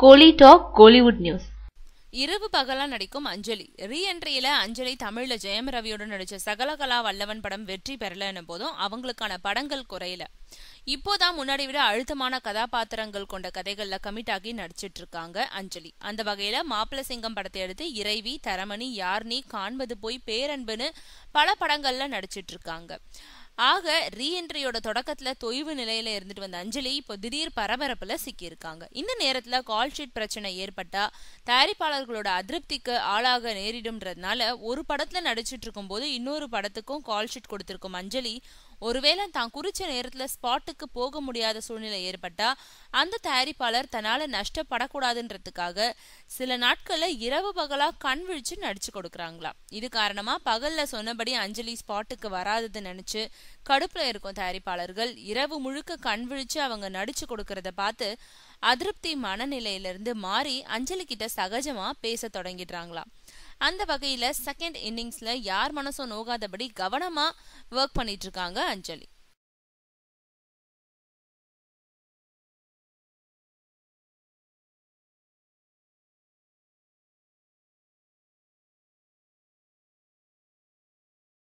கோலி talk Kollywood news இரவு பகலா நடிக்கும் அஞ்சலி ரீ என்ட்ரியில அஞ்சலி தமிழ்ல ஜெயம் ரவியோட நடிச்ச சகலகலா வல்லவன் படம் வெற்றி பெறலன்னு போதும் அவங்களுக்கான படங்கள் குறையல இப்போதான் முன்னாடி விட அழுத்தமான கதாபாத்திரங்கள் கொண்ட கதைகள்ல கமிட் ஆகி நடிச்சிட்டு இருக்காங்க அஞ்சலி அந்த வகையில மாப்பிள்ள சிங்கம் படத்தை எடுத்து இறைவி தரமணி யார்னி காண்பது போய் பேரன்புன்னு பல படங்கள்ல நடிச்சிட்டு இருக்காங்க ஆக ரீஎன்ட்ரியோட தொடக்கத்துல தொய்வு நிலையில இருந்துட்டு வந்த அஞ்சலி இப்போ திடீர் பரபரப்புல சிக்கியிருக்காங்க இந்த நேரத்துல கால் ஷீட் பிரச்சனை ஏற்பட்டா தயாரிப்பாளர்களோட அதிருப்திக்கு ஆளாக நேரிடும்ன்றதுனால ஒரு படத்துல நடிச்சிட்டு இருக்கும் போது இன்னொரு படத்துக்கும் கால் ஷீட் கொடுத்திருக்கும் அஞ்சலி ஒருவேளை தான் குறிச்ச நேரத்துல ஸ்பாட்டுக்கு போக முடியாத சூழ்நிலை ஏற்பட்டா அந்த தயாரிப்பாளர் தன்னால நஷ்டப்படக்கூடாதுன்றதுக்காக சில நாட்கள்ல இரவு பகலா கண் விழிச்சு நடிச்சு கொடுக்குறாங்களா இது காரணமா பகல்ல சொன்னபடி அஞ்சலி ஸ்பாட்டுக்கு வராதுன்னு நினைச்சு கடுப்புல இருக்கும் தயாரிப்பாளர்கள் இரவு முழுக்க கண் விழிச்சு அவங்க நடிச்சு கொடுக்கறத பார்த்து அதிருப்தி மனநிலையிலிருந்து மாறி அஞ்சலி கிட்ட சகஜமா பேச தொடங்கிடுறாங்களாம் அந்த வகையில செகண்ட் இன்னிங்ஸ்ல யார் மனசும் நோகாதபடி கவனமா ஒர்க் பண்ணிட்டு இருக்காங்க அஞ்சலி